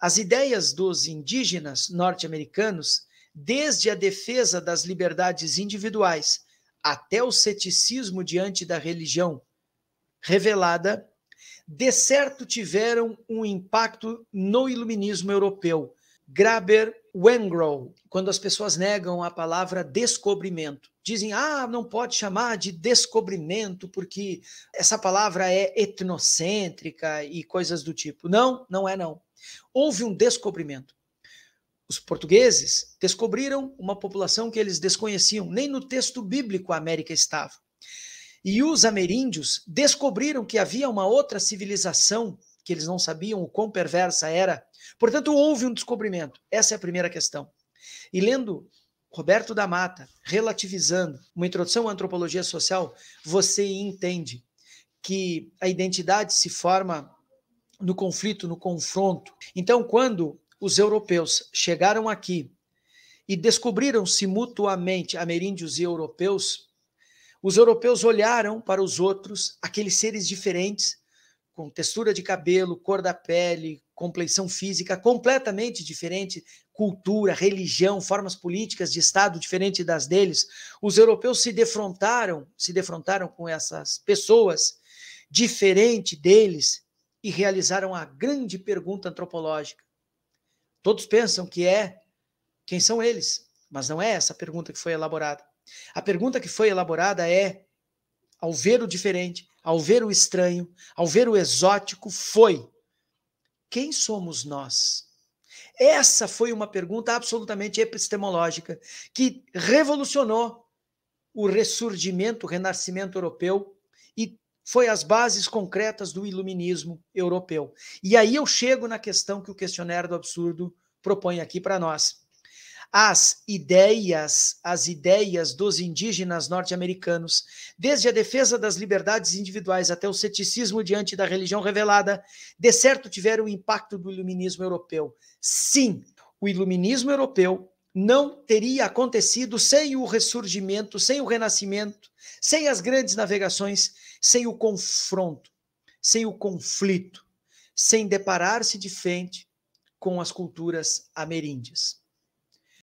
As ideias dos indígenas norte-americanos, desde a defesa das liberdades individuais até o ceticismo diante da religião revelada, de certo tiveram um impacto no iluminismo europeu, Graber Wengrow, quando as pessoas negam a palavra descobrimento. Dizem, ah, não pode chamar de descobrimento porque essa palavra é etnocêntrica e coisas do tipo. Não, não é não. Houve um descobrimento. Os portugueses descobriram uma população que eles desconheciam, nem no texto bíblico a América estava. E os ameríndios descobriram que havia uma outra civilização que eles não sabiam o quão perversa era. Portanto, houve um descobrimento. Essa é a primeira questão. E lendo Roberto da Mata, relativizando uma introdução à antropologia social, você entende que a identidade se forma no conflito, no confronto. Então, quando os europeus chegaram aqui e descobriram-se mutuamente ameríndios e europeus, os europeus olharam para os outros, aqueles seres diferentes, com textura de cabelo, cor da pele, complexão física completamente diferente, cultura, religião, formas políticas de Estado diferente das deles. Os europeus se defrontaram, se defrontaram com essas pessoas diferente deles e realizaram a grande pergunta antropológica. Todos pensam que é quem são eles, mas não é essa a pergunta que foi elaborada. A pergunta que foi elaborada é ao ver o diferente, ao ver o estranho, ao ver o exótico, foi: quem somos nós? Essa foi uma pergunta absolutamente epistemológica que revolucionou o ressurgimento, o renascimento europeu e foi as bases concretas do iluminismo europeu. E aí eu chego na questão que o questionário do absurdo propõe aqui para nós as ideias, as ideias dos indígenas norte-americanos, desde a defesa das liberdades individuais até o ceticismo diante da religião revelada, de certo tiveram o impacto do iluminismo europeu. Sim, o iluminismo europeu não teria acontecido sem o ressurgimento, sem o renascimento, sem as grandes navegações, sem o confronto, sem o conflito, sem deparar-se de frente com as culturas ameríndias.